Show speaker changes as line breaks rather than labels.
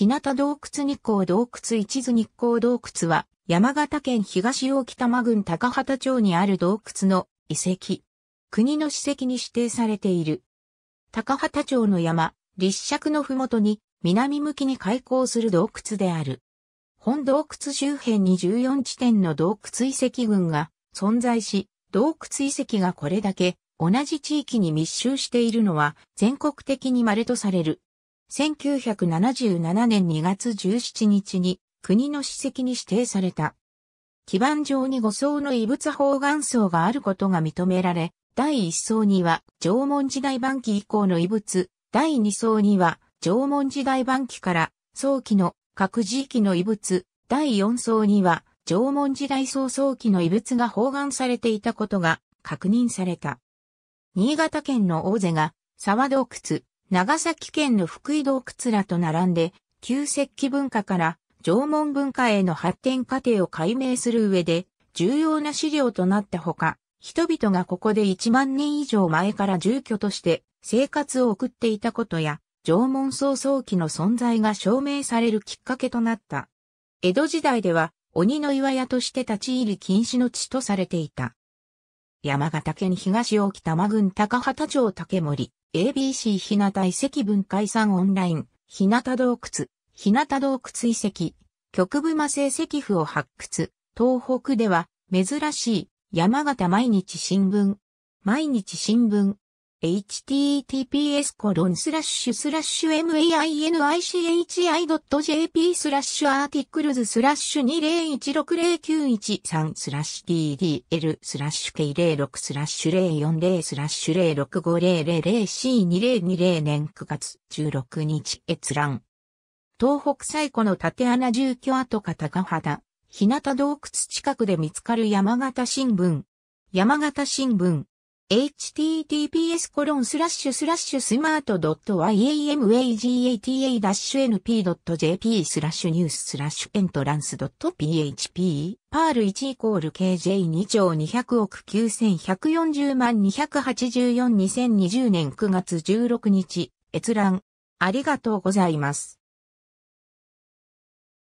日向洞窟日光洞窟一図日光洞窟は、山形県東大北間郡高畑町にある洞窟の遺跡。国の史跡に指定されている。高畑町の山、立石のふもとに、南向きに開港する洞窟である。本洞窟周辺に14地点の洞窟遺跡群が存在し、洞窟遺跡がこれだけ同じ地域に密集しているのは全国的に稀とされる。1977年2月17日に国の史跡に指定された。基盤上に5層の異物方眼層があることが認められ、第1層には縄文時代晩期以降の異物、第2層には縄文時代晩期から早期の各時期の異物、第4層には縄文時代早々期の異物が包含されていたことが確認された。新潟県の大瀬が沢洞窟、長崎県の福井洞窟らと並んで、旧石器文化から縄文文化への発展過程を解明する上で、重要な資料となったほか、人々がここで1万年以上前から住居として生活を送っていたことや、縄文創造期の存在が証明されるきっかけとなった。江戸時代では、鬼の岩屋として立ち入り禁止の地とされていた。山形県東沖玉郡高畑町竹森、ABC 日向遺跡文化遺産オンライン、日向洞窟、日向洞窟遺跡、極部魔性石符を発掘、東北では珍しい山形毎日新聞、毎日新聞、https コロンスラッシュスラッシュ mainichi.jp スラッシュアーティクルズスラッシュ2016091スラッシュ TDL スラッシュ K06 スラッシュ040スラッシュ06500 C2020 年9月16日閲覧東北最古の縦穴住居跡方ヶ原日向洞窟近くで見つかる山形新聞山形新聞 https コロンスラッシュスラッシュスマート .yamagata-np.jp スラッシュニューススラッシュエントランス .php パール1イコール KJ2 兆200億9140万284 2020年9月16日閲覧ありがとうございます。